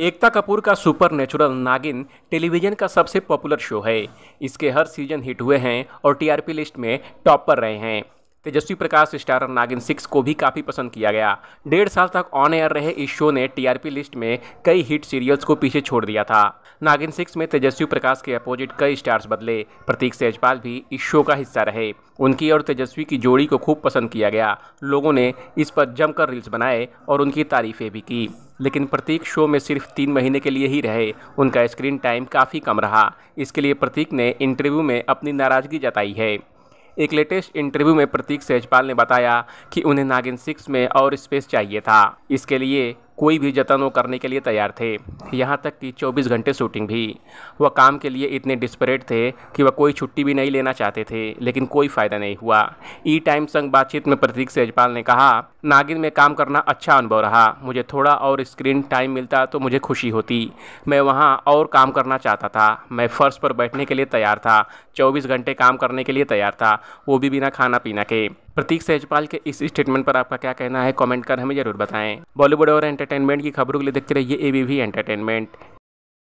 एकता कपूर का super natural नागिन television का सबसे पॉपुलर शो है इसके हर सीजन हिट हुए हैं और टीआरपी लिस्ट में टॉप पर रहे हैं तेजस्वी प्रकाश स्टारर नागिन सिक्स को भी काफ़ी पसंद किया गया डेढ़ साल तक ऑन एयर रहे इस शो ने टीआरपी लिस्ट में कई हिट सीरियल्स को पीछे छोड़ दिया था नागिन सिक्स में तेजस्वी प्रकाश के अपोजिट कई स्टार्स बदले प्रतीक सेजपाल भी इस शो का हिस्सा रहे उनकी और तेजस्वी की जोड़ी को खूब पसंद किया गया लोगों ने इस पर जमकर रील्स बनाए और उनकी तारीफें भी की लेकिन प्रतीक शो में सिर्फ तीन महीने के लिए ही रहे उनका स्क्रीन टाइम काफ़ी कम रहा इसके लिए प्रतीक ने इंटरव्यू में अपनी नाराज़गी जताई है एक लेटेस्ट इंटरव्यू में प्रतीक सेजपाल ने बताया कि उन्हें नागिन सिक्स में और स्पेस चाहिए था इसके लिए कोई भी जतन वो करने के लिए तैयार थे यहाँ तक कि 24 घंटे शूटिंग भी वह काम के लिए इतने डिस्परेट थे कि वह कोई छुट्टी भी नहीं लेना चाहते थे लेकिन कोई फ़ायदा नहीं हुआ ई टाइम संग बातचीत में प्रतीक सेजपाल ने कहा नागिन में काम करना अच्छा अनुभव रहा मुझे थोड़ा और स्क्रीन टाइम मिलता तो मुझे खुशी होती मैं वहाँ और काम करना चाहता था मैं फर्श पर बैठने के लिए तैयार था चौबीस घंटे काम करने के लिए तैयार था वो भी बिना खाना पीना के प्रतीक सहजपाल के इस स्टेटमेंट पर आपका क्या कहना है कमेंट कर हमें जरूर बताएं बॉलीवुड और एंटरटेनमेंट की खबरों के लिए देखते रहिए एबीवी एंटरटेनमेंट